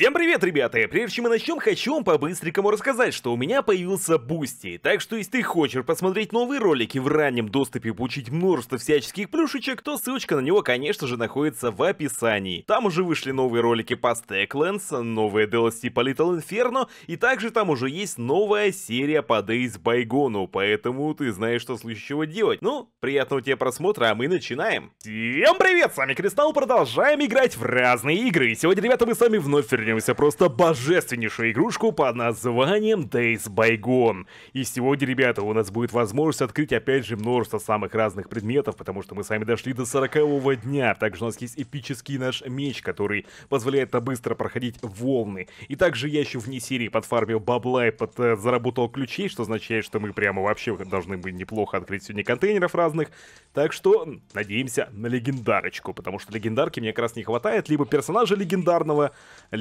Всем привет, ребята! Прежде чем мы начнем, хочу вам по-быстренькому рассказать, что у меня появился Бусти. Так что, если ты хочешь посмотреть новые ролики в раннем доступе и получить множество всяческих плюшечек, то ссылочка на него, конечно же, находится в описании. Там уже вышли новые ролики по Stacklands, новые DLC по Little Inferno, и также там уже есть новая серия по Days by поэтому ты знаешь, что в случае чего делать. Ну, приятного тебе просмотра, а мы начинаем. Всем привет, с вами Кристалл, продолжаем играть в разные игры. И сегодня, ребята, мы с вами вновь вернемся разыгрываемся просто божественнейшую игрушку под названием Days by Gone. И сегодня, ребята, у нас будет возможность открыть опять же множество самых разных предметов, потому что мы с вами дошли до 40 дня. Также у нас есть эпический наш меч, который позволяет быстро проходить волны. И также я еще вне серии подфармил бабла и под, э, заработал ключей, что означает, что мы прямо вообще должны быть неплохо открыть сегодня контейнеров разных. Так что надеемся на легендарочку, потому что легендарки мне как раз не хватает, либо персонажа легендарного,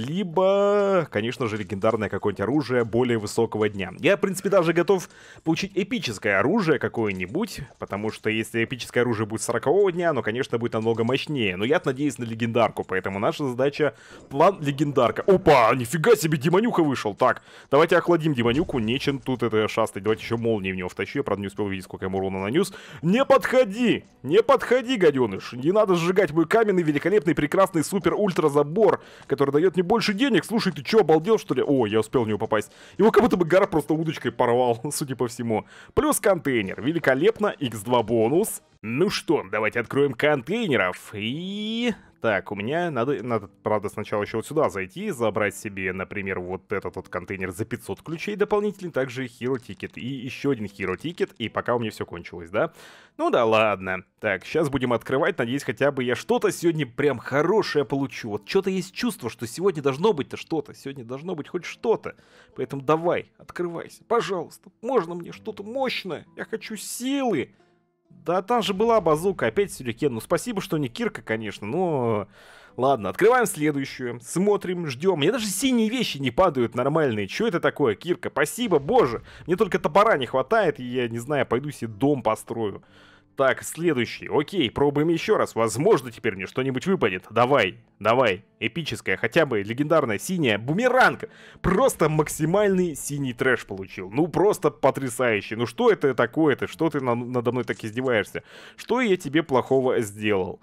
либо, конечно же, легендарное какое-нибудь оружие более высокого дня. Я, в принципе, даже готов получить эпическое оружие какое-нибудь, потому что если эпическое оружие будет 40 дня, оно, конечно, будет намного мощнее. Но я надеюсь на легендарку, поэтому наша задача — план легендарка. Опа, нифига себе, Демонюха вышел. Так, давайте охладим Демонюку, нечем тут это шастать. Давайте еще молнии в него втащу, я, правда, не успел увидеть, сколько ему урона нанес. Не подходи! Не подходи, гаденыш! Не надо сжигать мой каменный, великолепный, прекрасный супер-ультра-забор, который дает мне больше больше денег, слушай, ты чё, обалдел, что ли? О, я успел в него попасть. Его как будто бы гора просто удочкой порвал, судя по всему. Плюс контейнер. Великолепно. X2 бонус. Ну что, давайте откроем контейнеров и... Так, у меня надо, надо, правда, сначала еще вот сюда зайти, и забрать себе, например, вот этот вот контейнер за 500 ключей дополнительный, также Hero Ticket и еще один Hero Ticket, и пока у меня все кончилось, да? Ну да ладно. Так, сейчас будем открывать, надеюсь, хотя бы я что-то сегодня прям хорошее получу. Вот что-то есть чувство, что сегодня должно быть-то что-то, сегодня должно быть хоть что-то. Поэтому давай, открывайся, пожалуйста, можно мне что-то мощное, я хочу силы. Да там же была базука, опять Сюрикен. Ну спасибо, что не Кирка, конечно, но... Ладно, открываем следующую, смотрим, ждем. Мне даже синие вещи не падают нормальные. Что это такое, Кирка? Спасибо, боже! Мне только топора не хватает, и я, не знаю, пойду себе дом построю. Так, следующий. Окей, пробуем еще раз. Возможно, теперь мне что-нибудь выпадет. Давай, давай. Эпическая, хотя бы легендарная синяя бумеранг. Просто максимальный синий трэш получил. Ну, просто потрясающе. Ну, что это такое-то? Что ты на надо мной так издеваешься? Что я тебе плохого сделал?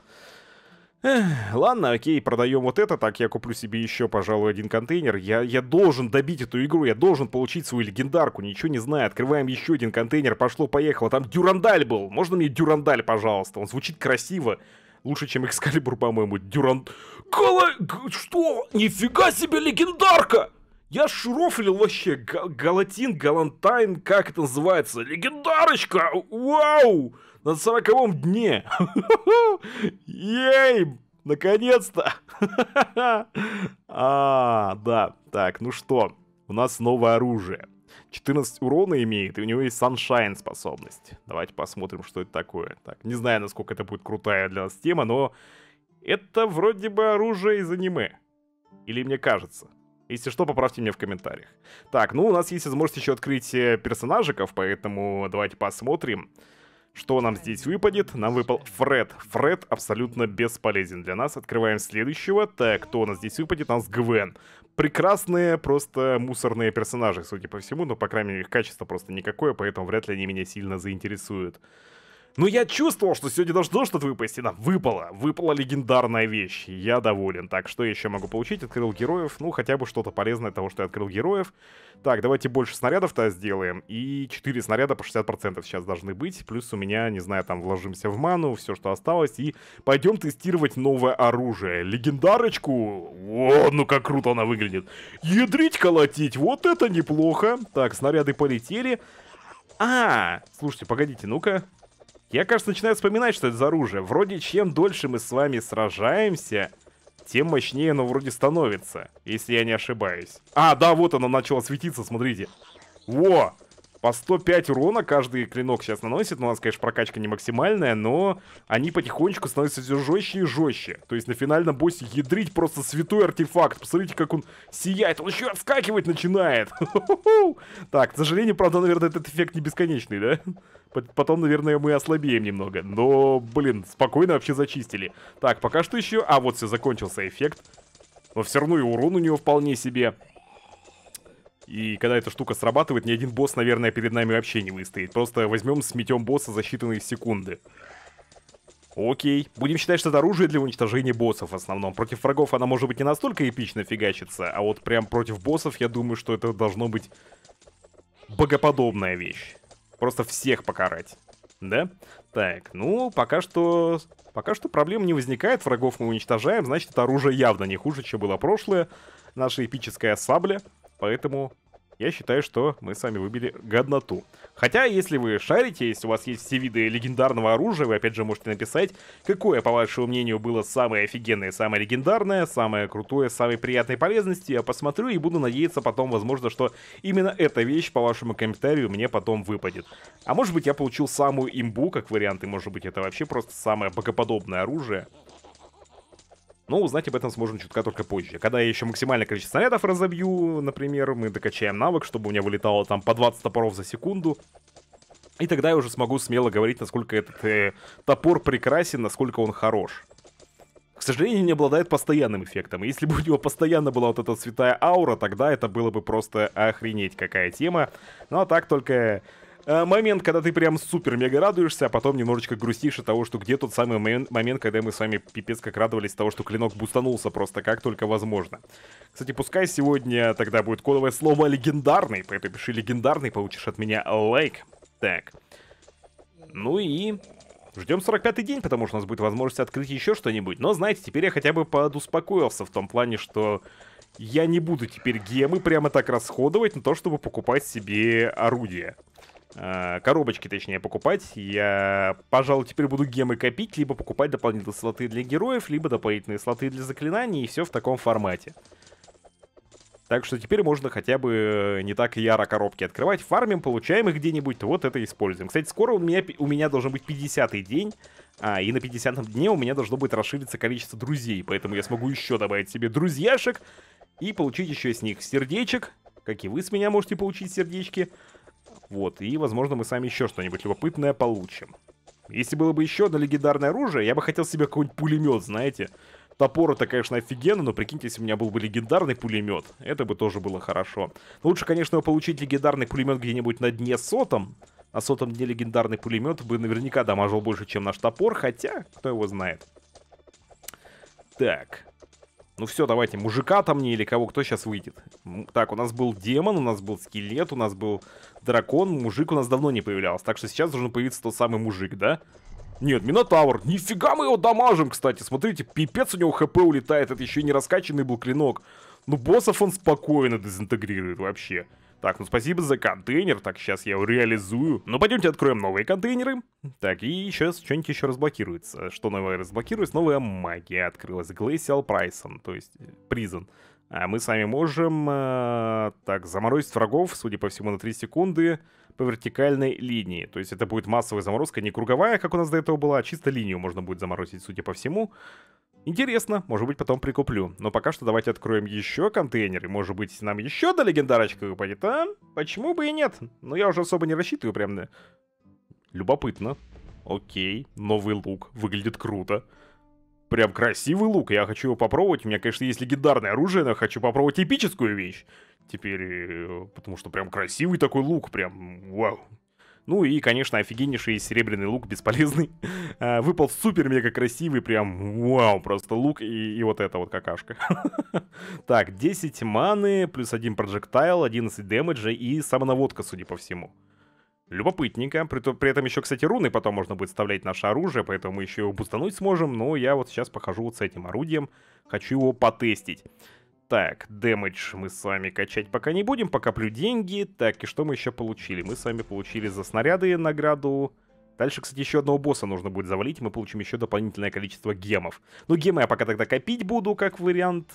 Ладно, окей, продаем вот это, так я куплю себе еще, пожалуй, один контейнер. Я, я должен добить эту игру, я должен получить свою легендарку, ничего не знаю. Открываем еще один контейнер, пошло-поехало. Там Дюрандаль был, можно мне Дюрандаль, пожалуйста? Он звучит красиво. Лучше, чем Экскалибур, по-моему. Дюран... Кала... Что? Нифига себе легендарка! Я шрофлил вообще Галатин, Галантайн, как это называется? Легендарочка! Вау! на сороковом дне. Ей! Наконец-то! а, да. Так, ну что, у нас новое оружие. 14 урона имеет, и у него есть Sunshine способность. Давайте посмотрим, что это такое. Так, не знаю, насколько это будет крутая для нас тема, но это вроде бы оружие из аниме. Или мне кажется. Если что, поправьте меня в комментариях. Так, ну у нас есть возможность еще открыть э, персонажиков, поэтому давайте посмотрим. Что нам здесь выпадет? Нам выпал Фред. Фред абсолютно бесполезен для нас. Открываем следующего. Так, кто у нас здесь выпадет? У нас Гвен. Прекрасные, просто мусорные персонажи, судя по всему. Но, по крайней мере, их качество просто никакое, поэтому вряд ли они меня сильно заинтересуют. Но ну, я чувствовал, что сегодня должно что-то выпасть. И нам выпало. Выпала легендарная вещь. Я доволен. Так, что я еще могу получить? Открыл героев. Ну, хотя бы что-то полезное от того, что я открыл героев. Так, давайте больше снарядов-то сделаем. И 4 снаряда по 60% сейчас должны быть. Плюс у меня, не знаю, там вложимся в ману, все, что осталось. И пойдем тестировать новое оружие. Легендарочку. О, ну как круто она выглядит. Ядрить, колотить. Вот это неплохо. Так, снаряды полетели. А, слушайте, погодите, ну-ка. Я, кажется, начинаю вспоминать, что это за оружие. Вроде чем дольше мы с вами сражаемся, тем мощнее оно вроде становится, если я не ошибаюсь. А, да, вот оно начало светиться, смотрите. Во! По 105 урона каждый клинок сейчас наносит. Ну, у нас, конечно, прокачка не максимальная, но они потихонечку становятся все жестче и жестче. То есть на финальном боссе ядрить просто святой артефакт. Посмотрите, как он сияет. Он еще отскакивать начинает. Так, к сожалению, правда, наверное, этот эффект не бесконечный, да? Потом, наверное, мы ослабеем немного. Но, блин, спокойно вообще зачистили. Так, пока что еще... А, вот все, закончился эффект. Но все равно и урон у него вполне себе. И когда эта штука срабатывает, ни один босс, наверное, перед нами вообще не выстоит. Просто возьмем, сметем босса за считанные секунды. Окей. Будем считать, что это оружие для уничтожения боссов в основном. Против врагов она может быть не настолько эпично фигачится, а вот прям против боссов, я думаю, что это должно быть богоподобная вещь просто всех покарать. Да? Так, ну, пока что... Пока что проблем не возникает, врагов мы уничтожаем, значит, это оружие явно не хуже, чем было прошлое. Наша эпическая сабля, поэтому я считаю, что мы с вами выбили годноту. Хотя, если вы шарите, если у вас есть все виды легендарного оружия, вы опять же можете написать, какое, по вашему мнению, было самое офигенное, самое легендарное, самое крутое, самой приятной полезности. Я посмотрю и буду надеяться потом, возможно, что именно эта вещь по вашему комментарию мне потом выпадет. А может быть я получил самую имбу, как вариант, и может быть это вообще просто самое богоподобное оружие. Но узнать об этом сможем чутка только позже. Когда я еще максимальное количество снарядов разобью, например, мы докачаем навык, чтобы у меня вылетало там по 20 топоров за секунду. И тогда я уже смогу смело говорить, насколько этот э, топор прекрасен, насколько он хорош. К сожалению, не обладает постоянным эффектом. Если бы у него постоянно была вот эта святая аура, тогда это было бы просто охренеть какая тема. Ну а так только Э, момент, когда ты прям супер-мега радуешься, а потом немножечко грустишь от того, что где тот самый момент, когда мы с вами пипец как радовались того, что клинок бустанулся просто как только возможно. Кстати, пускай сегодня тогда будет кодовое слово «легендарный», поэтому пиши «легендарный», получишь от меня лайк. Так. Ну и Ждем 45-й день, потому что у нас будет возможность открыть еще что-нибудь. Но, знаете, теперь я хотя бы подуспокоился в том плане, что я не буду теперь гемы прямо так расходовать на то, чтобы покупать себе орудие. Э, коробочки, точнее, покупать. Я, пожалуй, теперь буду гемы копить, либо покупать дополнительные слоты для героев, либо дополнительные слоты для заклинаний, и все в таком формате. Так что теперь можно хотя бы э, не так яро коробки открывать. Фармим, получаем их где-нибудь, вот это используем. Кстати, скоро у меня, у меня должен быть 50-й день, а, и на 50-м дне у меня должно быть расшириться количество друзей, поэтому я смогу еще добавить себе друзьяшек и получить еще с них сердечек, как и вы с меня можете получить сердечки. Вот, и, возможно, мы сами еще что-нибудь любопытное получим. Если было бы еще одно легендарное оружие, я бы хотел себе какой-нибудь пулемет, знаете. Топор это, конечно, офигенно, но прикиньте, если у меня был бы легендарный пулемет, это бы тоже было хорошо. Но лучше, конечно, получить легендарный пулемет где-нибудь на дне сотом. На сотом дне легендарный пулемет бы наверняка дамажил больше, чем наш топор, хотя, кто его знает. Так, ну все, давайте, мужика там мне или кого, кто сейчас выйдет. Так, у нас был демон, у нас был скелет, у нас был дракон, мужик у нас давно не появлялся. Так что сейчас должен появиться тот самый мужик, да? Нет, Минотавр, нифига мы его дамажим, кстати. Смотрите, пипец у него хп улетает, это еще и не раскачанный был клинок. Ну боссов он спокойно дезинтегрирует вообще. Так, ну спасибо за контейнер. Так, сейчас я его реализую. Ну, пойдемте откроем новые контейнеры. Так, и сейчас что-нибудь еще разблокируется. Что новое разблокируется? Новая магия открылась. Glacial Prison, то есть э, Prison. А мы сами можем, э, так, заморозить врагов, судя по всему, на 3 секунды по вертикальной линии. То есть это будет массовая заморозка, не круговая, как у нас до этого была, а чисто линию можно будет заморозить, судя по всему. Интересно, может быть, потом прикуплю. Но пока что давайте откроем еще контейнеры. Может быть, нам еще до легендарочка выпадет, а? Почему бы и нет? Но я уже особо не рассчитываю прям на... Любопытно. Окей, новый лук. Выглядит круто. Прям красивый лук, я хочу его попробовать. У меня, конечно, есть легендарное оружие, но я хочу попробовать эпическую вещь. Теперь, э, потому что прям красивый такой лук, прям вау. Ну и, конечно, офигеннейший серебряный лук, бесполезный. А, выпал супер-мега красивый, прям вау, просто лук и, и вот эта вот какашка. Так, 10 маны, плюс 1 проджектайл, 11 дэмэджа и самонаводка, судя по всему. Любопытненько. При, при этом еще, кстати, руны потом можно будет вставлять наше оружие, поэтому мы еще его бустануть сможем. Но я вот сейчас похожу вот с этим орудием. Хочу его потестить. Так, дэмэдж мы с вами качать пока не будем, покоплю деньги. Так, и что мы еще получили? Мы с вами получили за снаряды награду. Дальше, кстати, еще одного босса нужно будет завалить, мы получим еще дополнительное количество гемов. Ну, гемы я пока тогда копить буду, как вариант.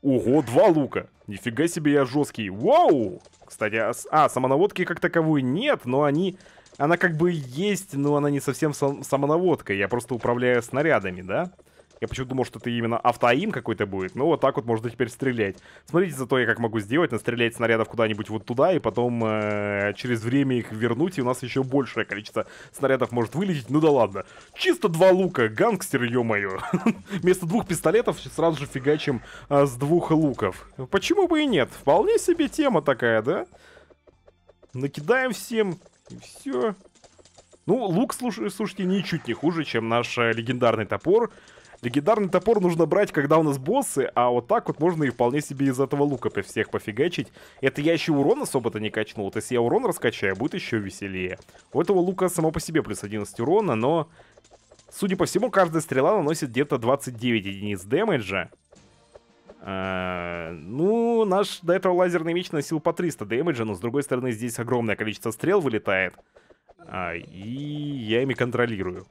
Ого, два лука! Нифига себе, я жесткий. Вау! Кстати, а, а самонаводки как таковой нет, но они... Она как бы есть, но она не совсем сам, самонаводка. Я просто управляю снарядами, да? Я почему-то думал, что это именно автоим какой-то будет. Ну, вот так вот можно теперь стрелять. Смотрите, за то, я как могу сделать. Настрелять снарядов куда-нибудь вот туда, и потом э, через время их вернуть, и у нас еще большее количество снарядов может вылететь. Ну да ладно. Чисто два лука. Гангстер, ё-моё. Вместо двух пистолетов сразу же фигачим а, с двух луков. Почему бы и нет? Вполне себе тема такая, да? Накидаем всем, и все. Ну, лук, слушайте, ничуть не хуже, чем наш э, легендарный топор. Легендарный топор нужно брать, когда у нас боссы, а вот так вот можно и вполне себе из этого лука всех пофигачить. Это я еще урон особо-то не качнул. Вот если я урон раскачаю, будет еще веселее. У этого лука само по себе плюс 11 урона, но... Судя по всему, каждая стрела наносит где-то 29 единиц дэмэджа. А, ну, наш до этого лазерный меч носил по 300 дэмэджа, но с другой стороны здесь огромное количество стрел вылетает. А, и я ими контролирую.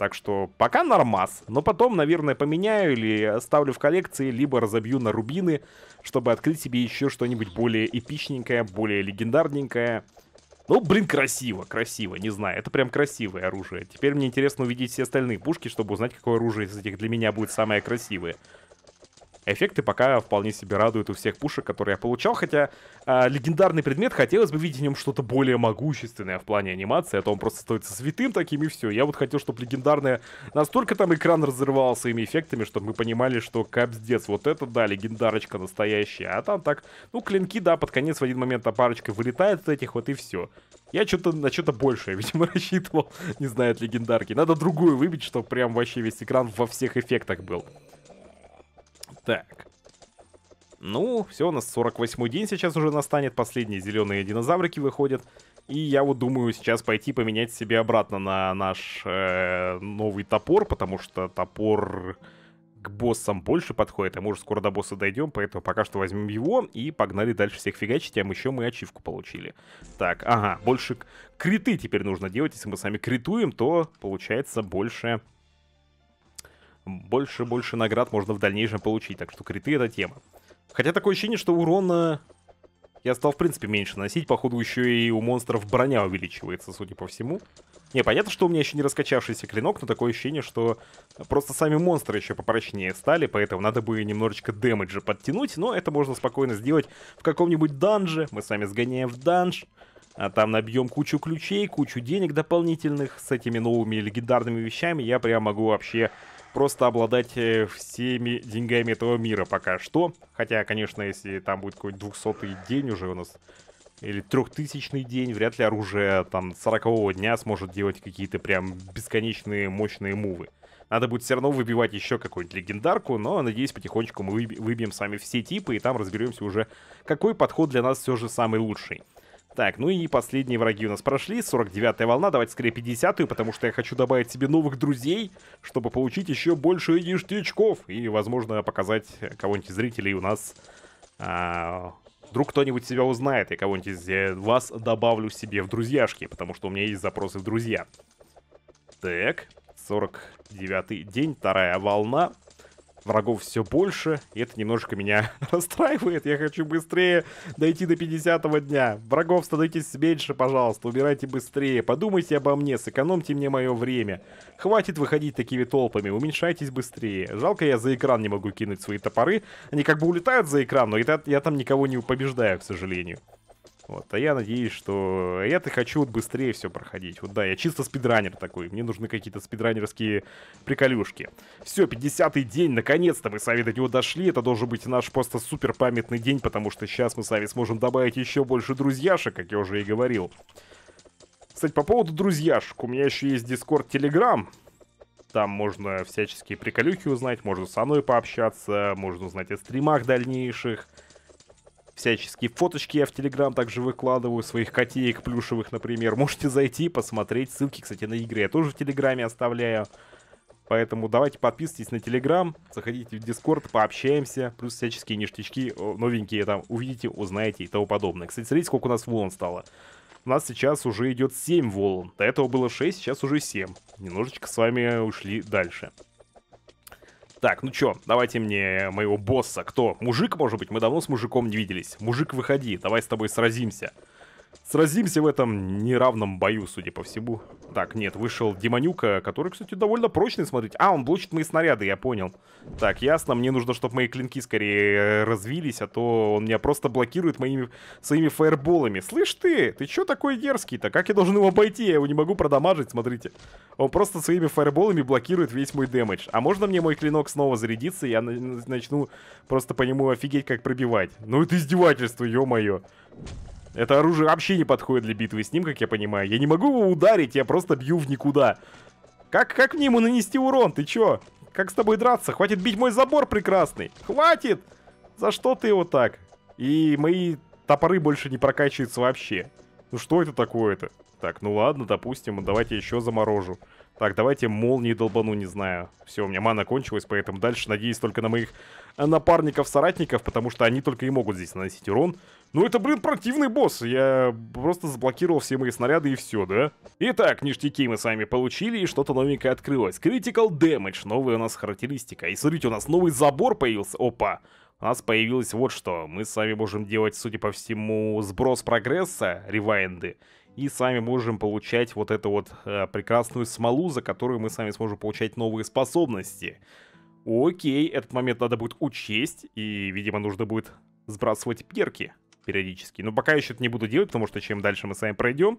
Так что пока нормас, но потом, наверное, поменяю или оставлю в коллекции, либо разобью на рубины, чтобы открыть себе еще что-нибудь более эпичненькое, более легендарненькое. Ну, блин, красиво, красиво, не знаю, это прям красивое оружие. Теперь мне интересно увидеть все остальные пушки, чтобы узнать, какое оружие из этих для меня будет самое красивое. Эффекты пока вполне себе радуют у всех пушек, которые я получал, хотя э, легендарный предмет, хотелось бы видеть в нем что-то более могущественное в плане анимации, а то он просто становится святым таким и все. Я вот хотел, чтобы легендарное настолько там экран разрывался своими эффектами, чтобы мы понимали, что капздец, вот это да, легендарочка настоящая, а там так, ну клинки, да, под конец в один момент та парочка вылетает от этих вот и все. Я что-то на что-то большее, видимо, рассчитывал, не знаю, от легендарки. Надо другую выбить, чтобы прям вообще весь экран во всех эффектах был. Так. Ну, все, у нас 48 день сейчас уже настанет, последние зеленые динозаврики выходят. И я вот думаю сейчас пойти поменять себе обратно на наш э, новый топор, потому что топор к боссам больше подходит, а мы уже скоро до босса дойдем, поэтому пока что возьмем его и погнали дальше всех фигачить, а мы еще мы ачивку получили. Так, ага, больше криты теперь нужно делать, если мы сами критуем, то получается больше больше-больше наград можно в дальнейшем получить. Так что криты — это тема. Хотя такое ощущение, что урона я стал, в принципе, меньше носить. Походу, еще и у монстров броня увеличивается, судя по всему. Не, понятно, что у меня еще не раскачавшийся клинок, но такое ощущение, что просто сами монстры еще попрочнее стали, поэтому надо бы немножечко дэмэджа подтянуть, но это можно спокойно сделать в каком-нибудь данже. Мы сами сгоняем в данж, а там набьем кучу ключей, кучу денег дополнительных. С этими новыми легендарными вещами я прям могу вообще просто обладать э, всеми деньгами этого мира пока что. Хотя, конечно, если там будет какой-нибудь 200 день уже у нас, или трехтысячный день, вряд ли оружие там 40 дня сможет делать какие-то прям бесконечные мощные мувы. Надо будет все равно выбивать еще какую-нибудь легендарку, но, надеюсь, потихонечку мы выбьем сами все типы, и там разберемся уже, какой подход для нас все же самый лучший. Так, ну и последние враги у нас прошли. 49-я волна, давайте скорее 50-ю, потому что я хочу добавить себе новых друзей, чтобы получить еще больше ништячков. И, возможно, показать кого-нибудь зрителей у нас. А, вдруг кто-нибудь себя узнает, я кого-нибудь из э, вас добавлю себе в друзьяшки, потому что у меня есть запросы в друзья. Так, 49-й день, вторая волна врагов все больше, и это немножко меня расстраивает. Я хочу быстрее дойти до 50 дня. Врагов становитесь меньше, пожалуйста, убирайте быстрее. Подумайте обо мне, сэкономьте мне мое время. Хватит выходить такими толпами, уменьшайтесь быстрее. Жалко, я за экран не могу кинуть свои топоры. Они как бы улетают за экран, но я, я там никого не побеждаю, к сожалению. Вот. А я надеюсь, что... Я-то хочу вот быстрее все проходить. Вот да, я чисто спидранер такой. Мне нужны какие-то спидранерские приколюшки. Все, 50-й день, наконец-то мы с Ави до него дошли. Это должен быть наш просто супер памятный день, потому что сейчас мы с Ави сможем добавить еще больше друзьяшек, как я уже и говорил. Кстати, по поводу друзьяшек. У меня еще есть Discord, Telegram. Там можно всяческие приколюхи узнать, можно со мной пообщаться, можно узнать о стримах дальнейших всяческие фоточки я в Телеграм также выкладываю, своих котеек плюшевых, например. Можете зайти, посмотреть. Ссылки, кстати, на игры я тоже в Телеграме оставляю. Поэтому давайте подписывайтесь на Телеграм, заходите в Дискорд, пообщаемся, плюс всяческие ништячки новенькие там увидите, узнаете и тому подобное. Кстати, смотрите, сколько у нас волн стало. У нас сейчас уже идет 7 волн. До этого было 6, сейчас уже 7. Немножечко с вами ушли дальше. Так, ну чё, давайте мне моего босса. Кто? Мужик, может быть? Мы давно с мужиком не виделись. Мужик, выходи, давай с тобой сразимся. Сразимся в этом неравном бою, судя по всему. Так, нет, вышел Демонюка, который, кстати, довольно прочный, смотрите. А, он блочит мои снаряды, я понял. Так, ясно, мне нужно, чтобы мои клинки скорее э, развились, а то он меня просто блокирует моими своими фаерболами. Слышь ты, ты чё такой дерзкий-то? Как я должен его обойти? Я его не могу продамажить, смотрите. Он просто своими фаерболами блокирует весь мой дэмэдж. А можно мне мой клинок снова зарядиться, и я начну просто по нему офигеть как пробивать? Ну это издевательство, ё-моё. Это оружие вообще не подходит для битвы с ним, как я понимаю. Я не могу его ударить, я просто бью в никуда. Как, как мне ему нанести урон? Ты чё? Как с тобой драться? Хватит бить мой забор прекрасный! Хватит! За что ты его так? И мои топоры больше не прокачиваются вообще. Ну что это такое-то? Так, ну ладно, допустим, давайте еще заморожу. Так, давайте молнии долбану, не знаю. Все, у меня мана кончилась, поэтому дальше надеюсь только на моих напарников-соратников, потому что они только и могут здесь наносить урон. Ну это, блин, противный босс. Я просто заблокировал все мои снаряды и все, да? Итак, ништяки мы с вами получили, и что-то новенькое открылось. Critical Damage, новая у нас характеристика. И смотрите, у нас новый забор появился. Опа! У нас появилось вот что. Мы с вами можем делать, судя по всему, сброс прогресса, ревайнды. И с вами можем получать вот эту вот э, прекрасную смолу, за которую мы с вами сможем получать новые способности. Окей, этот момент надо будет учесть, и, видимо, нужно будет сбрасывать перки периодически. Но пока еще это не буду делать, потому что чем дальше мы с вами пройдем,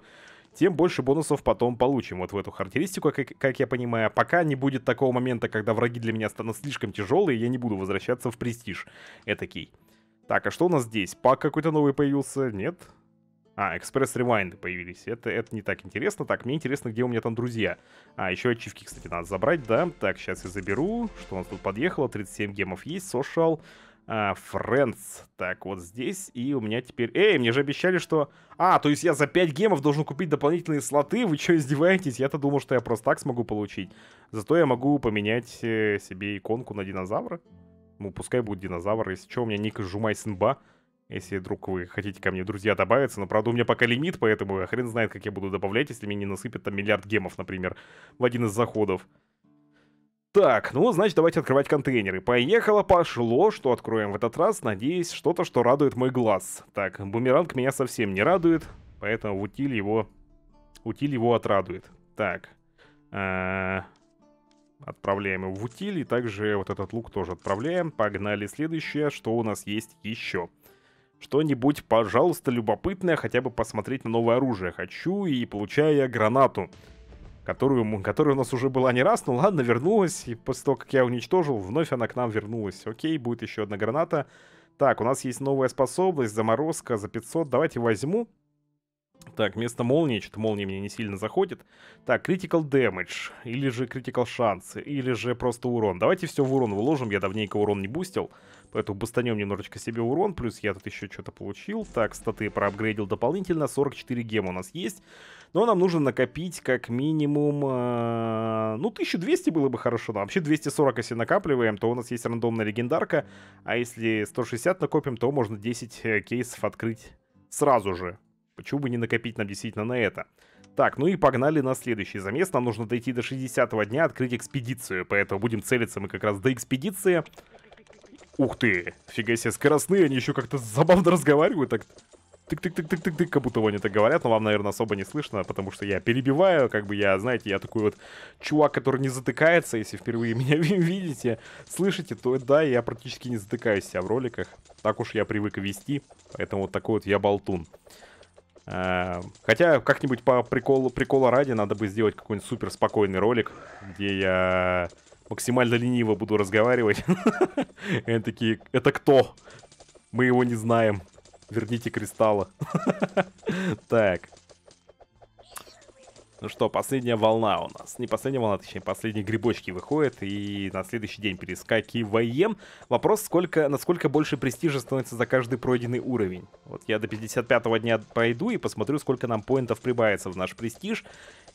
тем больше бонусов потом получим. Вот в эту характеристику, как, как я понимаю. А пока не будет такого момента, когда враги для меня станут слишком тяжелые, я не буду возвращаться в престиж этакий. Так, а что у нас здесь? Пак какой-то новый появился? Нет? А, экспресс ревайнды появились. Это, это не так интересно. Так, мне интересно, где у меня там друзья. А, еще ачивки, кстати, надо забрать, да. Так, сейчас я заберу. Что у нас тут подъехало? 37 гемов есть, сошел. Френдс. А, так, вот здесь. И у меня теперь... Эй, мне же обещали, что... А, то есть я за 5 гемов должен купить дополнительные слоты? Вы что, издеваетесь? Я-то думал, что я просто так смогу получить. Зато я могу поменять э, себе иконку на динозавра. Ну, пускай будет динозавр. Если что, у меня ник Жумай Сынба. Если вдруг вы хотите ко мне, друзья, добавиться. Но, правда, у меня пока лимит, поэтому хрен знает, как я буду добавлять, если мне не насыпят там миллиард гемов, например, в один из заходов. Так, ну, значит, давайте открывать контейнеры. Поехало, пошло, что откроем в этот раз. Надеюсь, что-то, что радует мой глаз. Так, бумеранг меня совсем не радует, поэтому утиль его... Утиль его отрадует. Так. А -а Отправляем его в утиль, и также вот этот лук тоже отправляем. Погнали, следующее, что у нас есть еще что-нибудь, пожалуйста, любопытное, хотя бы посмотреть на новое оружие хочу, и получаю я гранату, которую, которая у нас уже была не раз, ну ладно, вернулась, и после того, как я уничтожил, вновь она к нам вернулась. Окей, будет еще одна граната. Так, у нас есть новая способность, заморозка за 500, давайте возьму. Так, вместо молнии, что-то молния мне не сильно заходит. Так, critical damage, или же critical шансы, или же просто урон. Давайте все в урон вложим, я давненько урон не бустил, поэтому бустанем немножечко себе урон, плюс я тут еще что-то получил. Так, статы проапгрейдил дополнительно, 44 гема у нас есть, но нам нужно накопить как минимум, э, ну, 1200 было бы хорошо, Но вообще 240, если накапливаем, то у нас есть рандомная легендарка, а если 160 накопим, то можно 10 э, кейсов открыть сразу же. Почему бы не накопить нам действительно на это? Так, ну и погнали на следующий замес. Нам нужно дойти до 60 дня, открыть экспедицию. Поэтому будем целиться мы как раз до экспедиции. Ух ты, фига себе, скоростные, они еще как-то забавно разговаривают так. Тык-тык-тык-тык-тык-тык, как будто они так говорят, но вам, наверное, особо не слышно, потому что я перебиваю, как бы я, знаете, я такой вот чувак, который не затыкается, если впервые меня видите, слышите, то да, я практически не затыкаюсь себя в роликах, так уж я привык вести, поэтому вот такой вот я болтун. Э, хотя как-нибудь по приколу, прикола ради надо бы сделать какой-нибудь супер спокойный ролик, где я максимально лениво буду разговаривать. Они такие, это кто? Мы его не знаем. Верните кристалла. Так. Ну что, последняя волна у нас. Не последняя волна, а точнее, последние грибочки выходят. И на следующий день перескакиваем. Вопрос, сколько, насколько больше престижа становится за каждый пройденный уровень. Вот я до 55 дня пройду и посмотрю, сколько нам поинтов прибавится в наш престиж.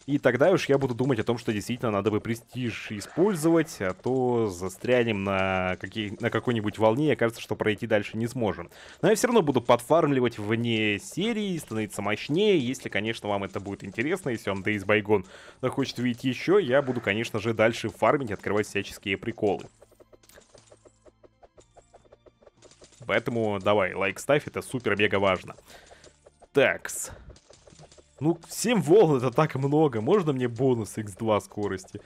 И тогда уж я буду думать о том, что действительно надо бы престиж использовать, а то застрянем на, какие, на какой-нибудь волне, и кажется, что пройти дальше не сможем. Но я все равно буду подфармливать вне серии, становиться мощнее, если, конечно, вам это будет интересно, если вам Days байгон, захочет видеть еще, я буду, конечно же, дальше фармить, открывать всяческие приколы. Поэтому давай, лайк ставь, это супер-мега важно. Такс. Ну, 7 волн это так много. Можно мне бонус x2 скорости?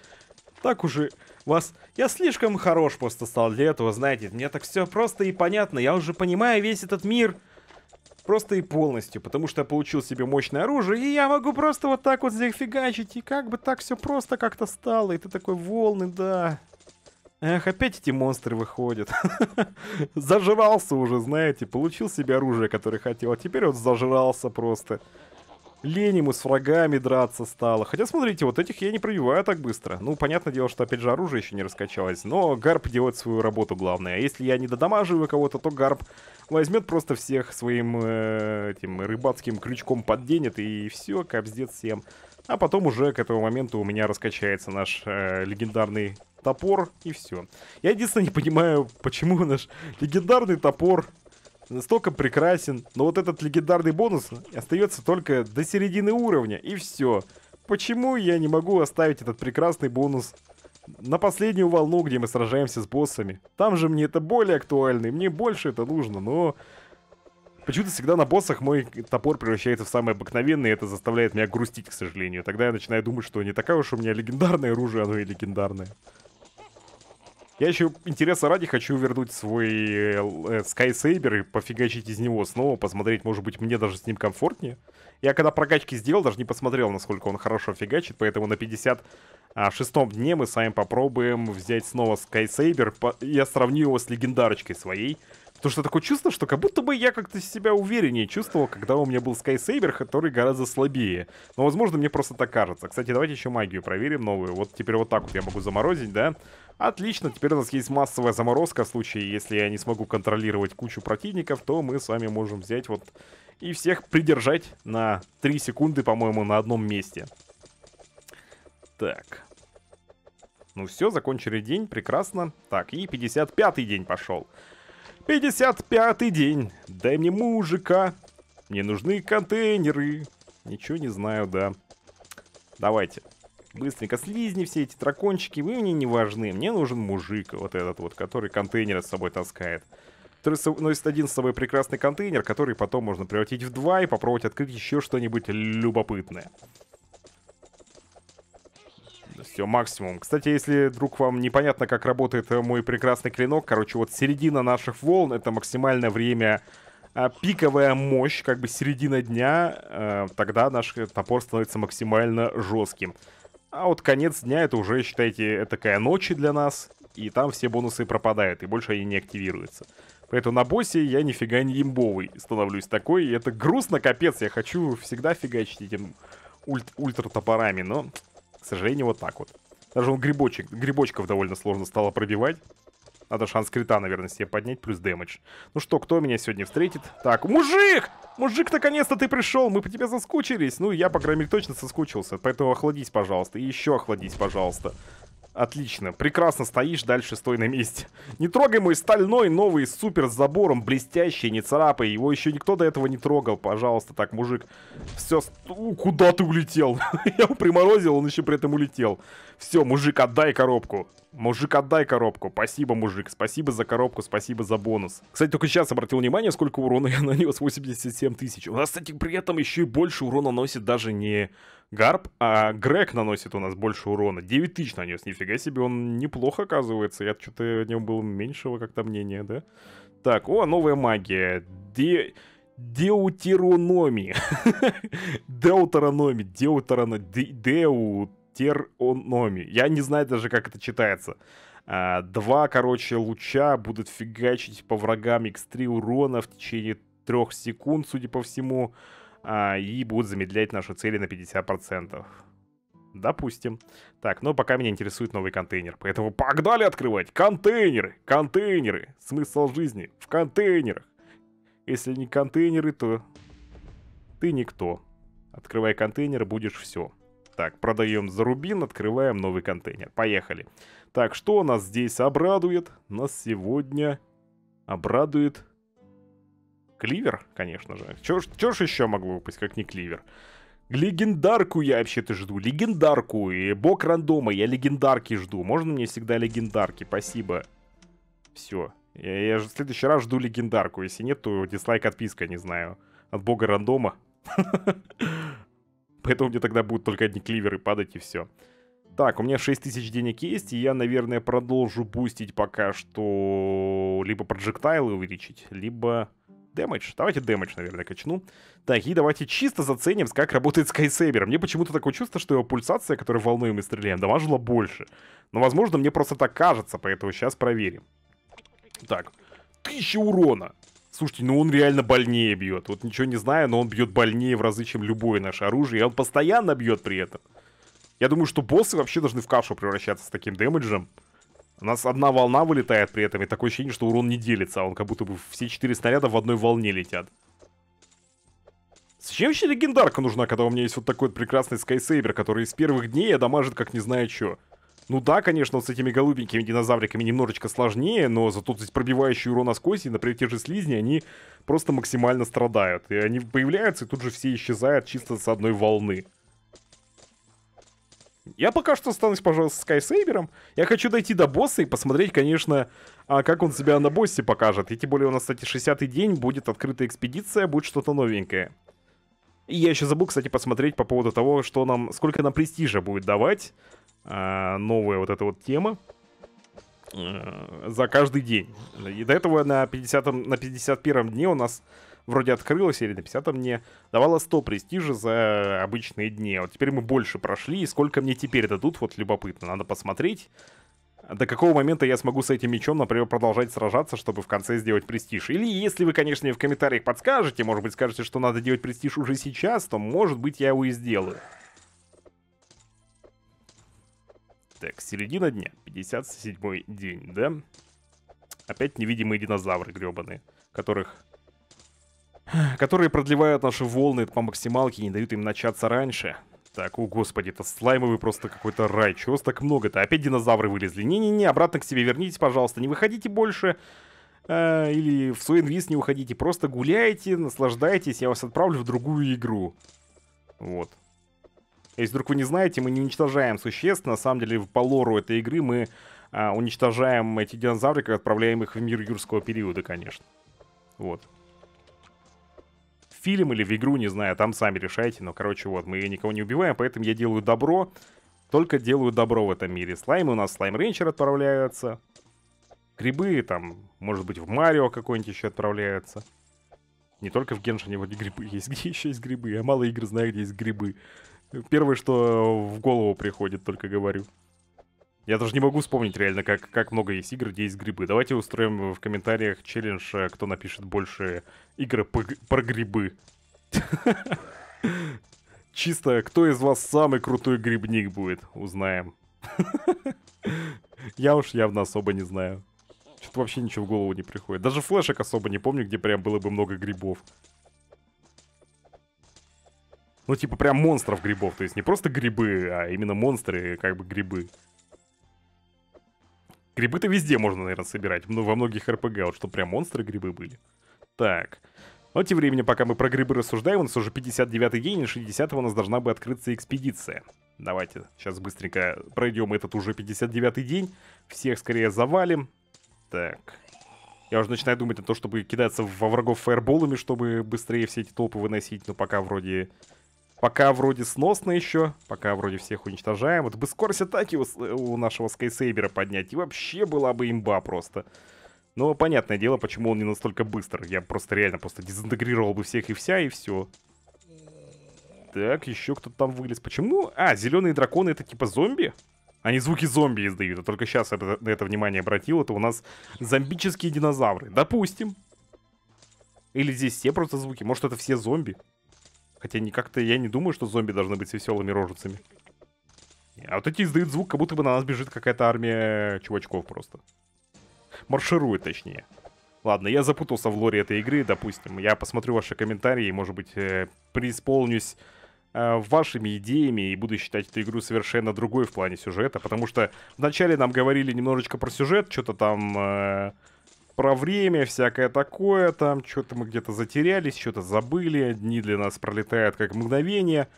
Так уже вас... Я слишком хорош просто стал для этого, знаете. Мне так все просто и понятно. Я уже понимаю весь этот мир. Просто и полностью. Потому что я получил себе мощное оружие. И я могу просто вот так вот здесь фигачить. И как бы так все просто как-то стало. И ты такой, волны, да. Эх, опять эти монстры выходят. Зажрался уже, знаете. Получил себе оружие, которое хотел. А теперь вот зажрался просто. Просто лень ему с врагами драться стало. Хотя, смотрите, вот этих я не пробиваю так быстро. Ну, понятное дело, что, опять же, оружие еще не раскачалось, но гарп делает свою работу главное. А если я не додамаживаю кого-то, то гарп возьмет просто всех своим э, этим рыбацким крючком подденет, и все, капздец всем. А потом уже к этому моменту у меня раскачается наш э, легендарный топор, и все. Я единственное не понимаю, почему наш легендарный топор настолько прекрасен, но вот этот легендарный бонус остается только до середины уровня, и все. Почему я не могу оставить этот прекрасный бонус на последнюю волну, где мы сражаемся с боссами? Там же мне это более актуально, и мне больше это нужно, но... Почему-то всегда на боссах мой топор превращается в самый обыкновенный, и это заставляет меня грустить, к сожалению. Тогда я начинаю думать, что не такая уж у меня легендарное оружие, оно и легендарное. Я еще интереса ради хочу вернуть свой э, э, Skysaber и пофигачить из него снова, посмотреть, может быть, мне даже с ним комфортнее. Я когда прокачки сделал, даже не посмотрел, насколько он хорошо фигачит, поэтому на 56-м а, дне мы с вами попробуем взять снова Skysaber. Я сравню его с легендарочкой своей, Потому что такое чувство, что как будто бы я как-то себя увереннее чувствовал, когда у меня был Скайсейбер, который гораздо слабее. Но, возможно, мне просто так кажется. Кстати, давайте еще магию проверим новую. Вот теперь вот так вот я могу заморозить, да? Отлично, теперь у нас есть массовая заморозка. В случае, если я не смогу контролировать кучу противников, то мы с вами можем взять вот и всех придержать на 3 секунды, по-моему, на одном месте. Так. Ну все, закончили день, прекрасно. Так, и 55-й день пошел. 55-й день. Дай мне мужика. Мне нужны контейнеры. Ничего не знаю, да. Давайте быстренько слизни все эти дракончики, вы мне не важны, мне нужен мужик вот этот вот, который контейнер с собой таскает. Который носит один с собой прекрасный контейнер, который потом можно превратить в два и попробовать открыть еще что-нибудь любопытное. Все, максимум. Кстати, если вдруг вам непонятно, как работает мой прекрасный клинок, короче, вот середина наших волн — это максимальное время а пиковая мощь, как бы середина дня, э, тогда наш топор становится максимально жестким. А вот конец дня это уже, считайте, такая ночь для нас, и там все бонусы пропадают, и больше они не активируются. Поэтому на боссе я нифига не имбовый становлюсь такой, и это грустно, капец, я хочу всегда фигачить этим ульт ультра-топорами, но, к сожалению, вот так вот. Даже он грибочек, грибочков довольно сложно стало пробивать. Надо шанс крита, наверное, себе поднять, плюс дэмэдж. Ну что, кто меня сегодня встретит? Так, мужик! Мужик, наконец-то ты пришел, мы по тебе соскучились. Ну, я, по крайней мере, точно соскучился, поэтому охладись, пожалуйста, и еще охладись, пожалуйста. Отлично, прекрасно стоишь, дальше стой на месте. Не трогай мой стальной новый супер с забором, блестящий, не царапай. Его еще никто до этого не трогал, пожалуйста. Так, мужик, все, У, куда ты улетел? Я его приморозил, он еще при этом улетел. Все, мужик, отдай коробку. Мужик, отдай коробку. Спасибо, мужик. Спасибо за коробку, спасибо за бонус. Кстати, только сейчас обратил внимание, сколько урона я нанес. 87 тысяч. У нас, кстати, при этом еще и больше урона носит даже не Гарп, а Грег наносит у нас больше урона. 9 тысяч нанес. Нифига себе, он неплохо оказывается. Я что-то о нем был меньшего как-то мнения, да? Так, о, новая магия. Де... Деутерономи. Деутерономия. Деутерономия. Деут астерономии. Я не знаю даже, как это читается. А, два, короче, луча будут фигачить по врагам x3 урона в течение трех секунд, судя по всему, а, и будут замедлять наши цели на 50%. Допустим. Так, но пока меня интересует новый контейнер. Поэтому погнали открывать! Контейнеры! Контейнеры! Смысл жизни в контейнерах! Если не контейнеры, то ты никто. Открывай контейнер, будешь все. Так, продаем за рубин, открываем новый контейнер. Поехали. Так, что нас здесь обрадует? Нас сегодня обрадует кливер, конечно же. Чё, ж еще могло выпасть, как не кливер? Легендарку я вообще-то жду. Легендарку. И бог рандома. Я легендарки жду. Можно мне всегда легендарки? Спасибо. Все. Я, я же в следующий раз жду легендарку. Если нет, то дизлайк, отписка, не знаю. От бога рандома. Поэтому мне тогда будут только одни кливеры падать и все. Так, у меня 6000 денег есть, и я, наверное, продолжу бустить пока что либо проджектайлы увеличить, либо дэмэдж. Давайте дэмэдж, наверное, качну. Так, и давайте чисто заценим, как работает Скайсейбер. Мне почему-то такое чувство, что его пульсация, которой волной мы стреляем, дамажила больше. Но, возможно, мне просто так кажется, поэтому сейчас проверим. Так, тысяча урона. Слушайте, ну он реально больнее бьет. Вот ничего не знаю, но он бьет больнее в разы, чем любое наше оружие. И он постоянно бьет при этом. Я думаю, что боссы вообще должны в кашу превращаться с таким дэмэджем. У нас одна волна вылетает при этом, и такое ощущение, что урон не делится. А он как будто бы все четыре снаряда в одной волне летят. Зачем вообще легендарка нужна, когда у меня есть вот такой вот прекрасный скайсейбер, который из первых дней я дамажит как не знаю что? Ну да, конечно, с этими голубенькими динозавриками немножечко сложнее, но зато здесь пробивающие урон сквозь, и, например, те же слизни, они просто максимально страдают. И они появляются, и тут же все исчезают чисто с одной волны. Я пока что останусь, пожалуй, с Скайсейбером. Я хочу дойти до босса и посмотреть, конечно, а как он себя на боссе покажет. И тем более у нас, кстати, 60-й день, будет открытая экспедиция, будет что-то новенькое. И я еще забыл, кстати, посмотреть по поводу того, что нам, сколько нам престижа будет давать а, новая вот эта вот тема а, за каждый день. И до этого на, 50 на 51-м дне у нас вроде открылась, или на 50-м дне, давала 100 престижа за обычные дни. Вот теперь мы больше прошли, и сколько мне теперь дадут, вот любопытно, надо посмотреть. До какого момента я смогу с этим мечом, например, продолжать сражаться, чтобы в конце сделать престиж? Или если вы, конечно, мне в комментариях подскажете, может быть, скажете, что надо делать престиж уже сейчас, то, может быть, я его и сделаю. Так, середина дня, 57 день, да? Опять невидимые динозавры гребаные, которых... Которые продлевают наши волны по максималке и не дают им начаться раньше. Так, о господи, это слаймовый просто какой-то рай. Чего вас так много-то? Опять динозавры вылезли. Не-не-не, обратно к себе вернитесь, пожалуйста. Не выходите больше. Э, или в свой инвиз не уходите. Просто гуляйте, наслаждайтесь. Я вас отправлю в другую игру. Вот. Если вдруг вы не знаете, мы не уничтожаем существ. На самом деле, по лору этой игры мы а, уничтожаем эти динозавриков и отправляем их в мир юрского периода, конечно. Вот. В фильм или в игру, не знаю, там сами решайте. Но, короче, вот, мы никого не убиваем, поэтому я делаю добро. Только делаю добро в этом мире. Слаймы у нас Слайм Рейнджер отправляются. Грибы там, может быть, в Марио какой-нибудь еще отправляются. Не только в Геншине вроде грибы есть, где еще есть грибы. Я мало игр знаю, где есть грибы. Первое, что в голову приходит, только говорю. Я даже не могу вспомнить реально, как, как много есть игр, где есть грибы. Давайте устроим в комментариях челлендж, э, кто напишет больше игр про грибы. Чисто, кто из вас самый крутой грибник будет, узнаем. Я уж явно особо не знаю. Что-то вообще ничего в голову не приходит. Даже флешек особо не помню, где прям было бы много грибов. Ну, типа прям монстров грибов. То есть не просто грибы, а именно монстры, как бы грибы. Грибы-то везде можно, наверное, собирать. Ну, во многих РПГ, вот что прям монстры грибы были. Так. Но тем временем, пока мы про грибы рассуждаем, у нас уже 59-й день, и 60 у нас должна бы открыться экспедиция. Давайте сейчас быстренько пройдем этот уже 59-й день. Всех скорее завалим. Так. Я уже начинаю думать о том, чтобы кидаться во врагов фаерболами, чтобы быстрее все эти толпы выносить. Но пока вроде Пока вроде сносно еще, пока вроде всех уничтожаем. Вот бы скорость атаки у, у нашего Скайсейбера поднять, и вообще была бы имба просто. Но понятное дело, почему он не настолько быстр. Я просто реально просто дезинтегрировал бы всех и вся, и все. Так, еще кто-то там вылез. Почему? А, зеленые драконы это типа зомби? Они звуки зомби издают. А только сейчас это, на это внимание обратил. Это у нас зомбические динозавры. Допустим. Или здесь все просто звуки. Может, это все зомби? Хотя не как то я не думаю, что зомби должны быть с веселыми рожицами. А вот эти издают звук, как будто бы на нас бежит какая-то армия чувачков просто. Марширует, точнее. Ладно, я запутался в лоре этой игры, допустим. Я посмотрю ваши комментарии и, может быть, э, преисполнюсь э, вашими идеями и буду считать эту игру совершенно другой в плане сюжета, потому что вначале нам говорили немножечко про сюжет, что-то там... Э, про время, всякое такое, там что-то мы где-то затерялись, что-то забыли, дни для нас пролетают как мгновение,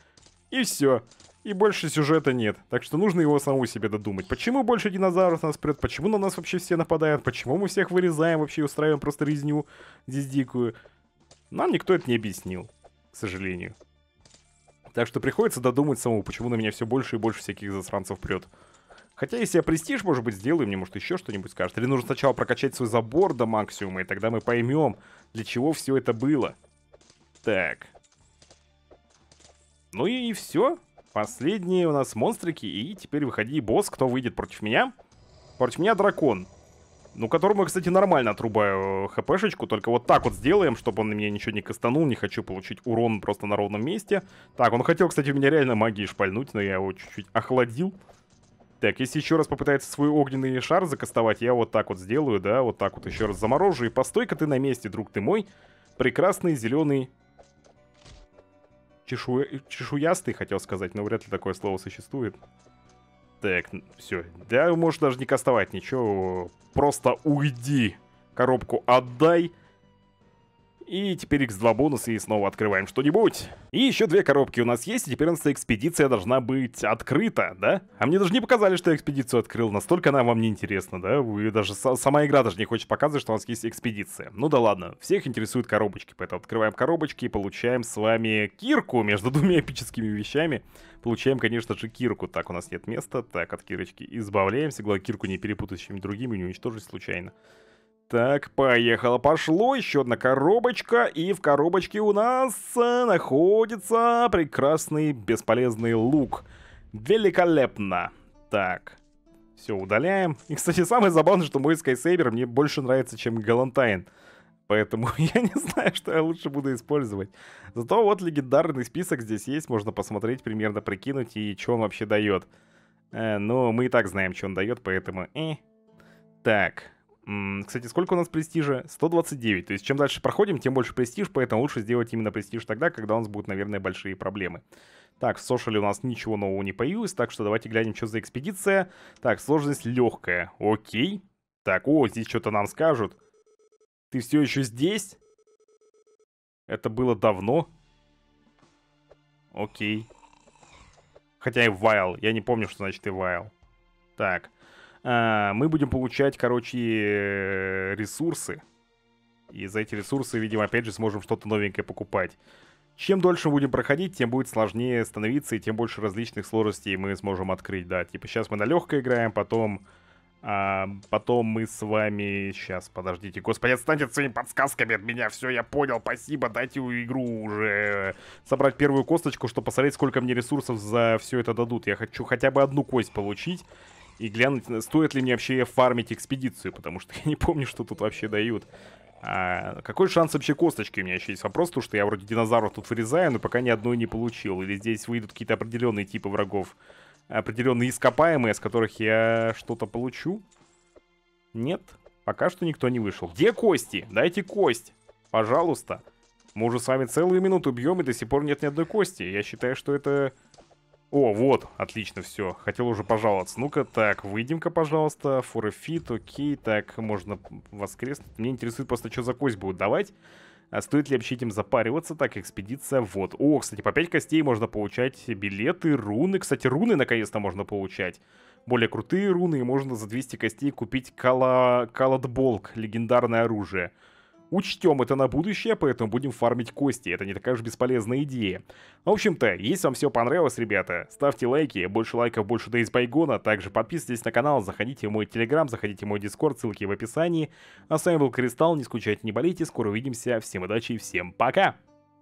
и все. И больше сюжета нет, так что нужно его саму себе додумать. Почему больше динозавров нас прет, почему на нас вообще все нападают, почему мы всех вырезаем, вообще устраиваем просто резню здесь дикую. Нам никто это не объяснил, к сожалению. Так что приходится додумать самому, почему на меня все больше и больше всяких засранцев прет. Хотя, если я престиж, может быть, сделаю, мне, может, еще что-нибудь скажет. Или нужно сначала прокачать свой забор до максимума, и тогда мы поймем, для чего все это было. Так. Ну и все. Последние у нас монстрики, и теперь выходи, босс, кто выйдет против меня. Против меня дракон. Ну, которому я, кстати, нормально отрубаю э, хпшечку, только вот так вот сделаем, чтобы он на меня ничего не кастанул, не хочу получить урон просто на ровном месте. Так, он хотел, кстати, у меня реально магии шпальнуть, но я его чуть-чуть охладил. Так, если еще раз попытается свой огненный шар закастовать, я вот так вот сделаю, да, вот так вот еще раз заморожу. И постой-ка ты на месте, друг ты мой. Прекрасный зеленый чешу... чешуястый, хотел сказать, но вряд ли такое слово существует. Так, все. Да, можешь даже не кастовать, ничего. Просто уйди. Коробку отдай. И теперь x2 бонусы и снова открываем что-нибудь. И еще две коробки у нас есть, и теперь у нас экспедиция должна быть открыта, да? А мне даже не показали, что я экспедицию открыл, настолько она вам не интересна, да? Вы даже сама игра даже не хочет показывать, что у нас есть экспедиция. Ну да ладно, всех интересуют коробочки, поэтому открываем коробочки и получаем с вами кирку между двумя эпическими вещами. Получаем, конечно же, кирку. Так, у нас нет места. Так, от кирочки избавляемся. Главное, кирку не перепутать с чем-нибудь другим и не уничтожить случайно. Так, поехало, пошло, еще одна коробочка, и в коробочке у нас э, находится прекрасный бесполезный лук. Великолепно. Так, все, удаляем. И, кстати, самое забавное, что мой Скайсейбер мне больше нравится, чем Галантайн. Поэтому я не знаю, что я лучше буду использовать. Зато вот легендарный список здесь есть, можно посмотреть, примерно прикинуть, и что он вообще дает. Э, но ну, мы и так знаем, что он дает, поэтому... Э. Так, кстати, сколько у нас престижа? 129. То есть, чем дальше проходим, тем больше престиж, поэтому лучше сделать именно престиж тогда, когда у нас будут, наверное, большие проблемы. Так, в Сошале у нас ничего нового не появилось, так что давайте глянем, что за экспедиция. Так, сложность легкая. Окей. Так, о, здесь что-то нам скажут. Ты все еще здесь? Это было давно? Окей. Хотя и вайл. Я не помню, что значит и вайл. Так. А, мы будем получать, короче, э, ресурсы. И за эти ресурсы, видимо, опять же сможем что-то новенькое покупать. Чем дольше будем проходить, тем будет сложнее становиться, и тем больше различных сложностей мы сможем открыть, да. Типа сейчас мы на легкой играем, потом... А потом мы с вами... Сейчас, подождите. Господи, отстаньте от своими подсказками от меня. Все, я понял, спасибо. Дайте игру уже. Собрать первую косточку, чтобы посмотреть, сколько мне ресурсов за все это дадут. Я хочу хотя бы одну кость получить и глянуть, стоит ли мне вообще фармить экспедицию, потому что я не помню, что тут вообще дают. А какой шанс вообще косточки? У меня еще есть вопрос, потому что я вроде динозавров тут вырезаю, но пока ни одной не получил. Или здесь выйдут какие-то определенные типы врагов, определенные ископаемые, с которых я что-то получу? Нет, пока что никто не вышел. Где кости? Дайте кость, пожалуйста. Мы уже с вами целую минуту бьем, и до сих пор нет ни одной кости. Я считаю, что это о, вот, отлично, все. Хотел уже пожаловаться. Ну-ка, так, выйдем-ка, пожалуйста. Форефит, окей, так, можно воскреснуть. Мне интересует просто, что за кость будет давать. А стоит ли вообще этим запариваться? Так, экспедиция, вот. О, кстати, по 5 костей можно получать билеты, руны. Кстати, руны наконец-то можно получать. Более крутые руны, и можно за 200 костей купить кала... Каладболк, легендарное оружие. Учтем это на будущее, поэтому будем фармить кости. Это не такая уж бесполезная идея. В общем-то, если вам все понравилось, ребята, ставьте лайки. Больше лайков, больше Days Байгона. Также подписывайтесь на канал, заходите в мой Телеграм, заходите в мой Дискорд, ссылки в описании. А с вами был Кристалл, не скучайте, не болейте. Скоро увидимся. Всем удачи и всем пока!